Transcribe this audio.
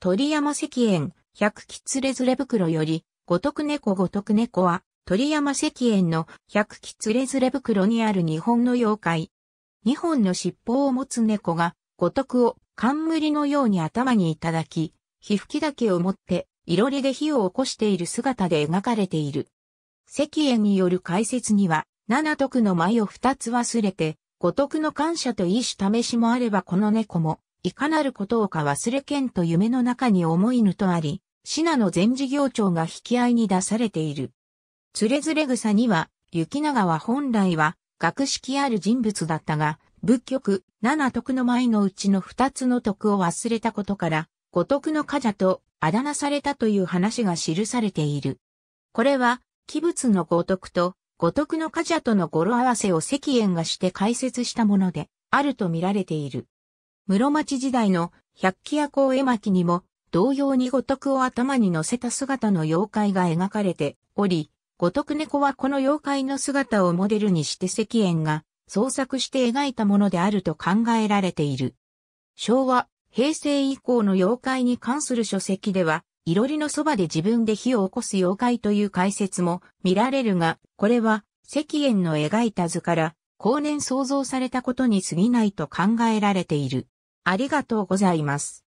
鳥山石園、百吉れずれ袋より、五徳猫五徳猫は、鳥山石園の百吉れずれ袋にある日本の妖怪。二本の尻尾を持つ猫が、五徳を冠のように頭にいただき、皮吹きだけを持って、いろりで火を起こしている姿で描かれている。石園による解説には、七徳の舞を二つ忘れて、五徳の感謝と意思試しもあればこの猫も、いかなることをか忘れけんと夢の中に思いぬとあり、シナの全事業長が引き合いに出されている。つれずれ草には、雪長は本来は、学識ある人物だったが、仏曲、七徳の前のうちの二つの徳を忘れたことから、五徳の家者とあだ名されたという話が記されている。これは、器物の五徳と五徳の家者との語呂合わせを石燕がして解説したもので、あると見られている。室町時代の百鬼夜行絵巻にも、同様に五徳を頭に乗せた姿の妖怪が描かれており、五徳猫はこの妖怪の姿をモデルにして石燕が創作して描いたものであると考えられている。昭和、平成以降の妖怪に関する書籍では、いろりのそばで自分で火を起こす妖怪という解説も見られるが、これは石燕の描いた図から、後年創造されたことに過ぎないと考えられている。ありがとうございます。